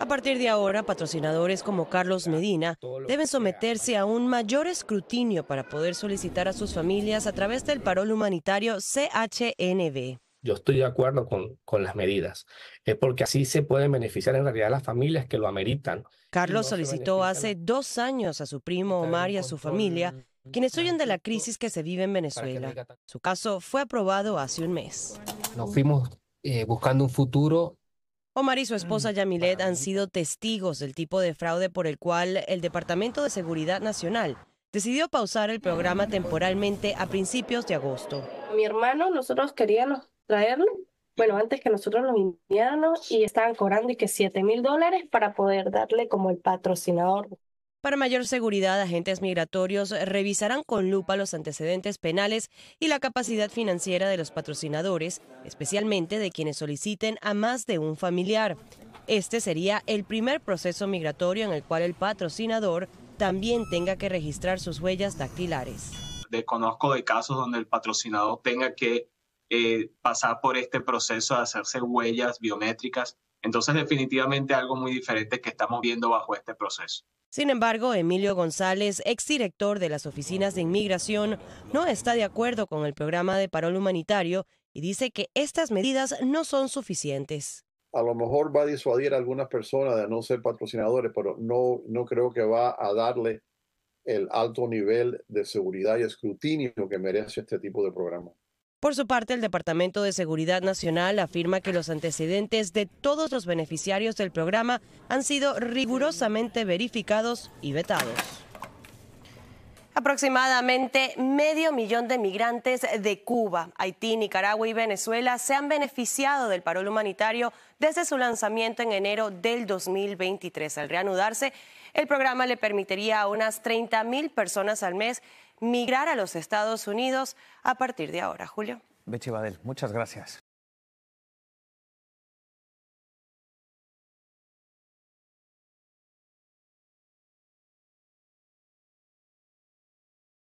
A partir de ahora, patrocinadores como Carlos Medina deben someterse a un mayor escrutinio para poder solicitar a sus familias a través del parol humanitario CHNB. Yo estoy de acuerdo con, con las medidas, es porque así se pueden beneficiar en realidad las familias que lo ameritan. Carlos solicitó hace dos años a su primo Omar y a su familia quienes huyen de la crisis que se vive en Venezuela. Su caso fue aprobado hace un mes. Nos fuimos eh, buscando un futuro Omar y su esposa mm, Yamilet han sido testigos del tipo de fraude por el cual el Departamento de Seguridad Nacional decidió pausar el programa temporalmente a principios de agosto. Mi hermano, nosotros queríamos traerlo, bueno, antes que nosotros lo indianos, y estaban cobrando y que 7 mil dólares para poder darle como el patrocinador. Para mayor seguridad, agentes migratorios revisarán con lupa los antecedentes penales y la capacidad financiera de los patrocinadores, especialmente de quienes soliciten a más de un familiar. Este sería el primer proceso migratorio en el cual el patrocinador también tenga que registrar sus huellas dactilares. Desconozco de casos donde el patrocinador tenga que eh, pasar por este proceso de hacerse huellas biométricas entonces, definitivamente algo muy diferente que estamos viendo bajo este proceso. Sin embargo, Emilio González, exdirector de las oficinas de inmigración, no está de acuerdo con el programa de parol humanitario y dice que estas medidas no son suficientes. A lo mejor va a disuadir a algunas personas de no ser patrocinadores, pero no, no creo que va a darle el alto nivel de seguridad y escrutinio que merece este tipo de programa. Por su parte, el Departamento de Seguridad Nacional afirma que los antecedentes de todos los beneficiarios del programa han sido rigurosamente verificados y vetados. Aproximadamente medio millón de migrantes de Cuba, Haití, Nicaragua y Venezuela se han beneficiado del parol humanitario desde su lanzamiento en enero del 2023. Al reanudarse, el programa le permitiría a unas 30 mil personas al mes migrar a los Estados Unidos a partir de ahora. Julio. Betty Badel, muchas gracias.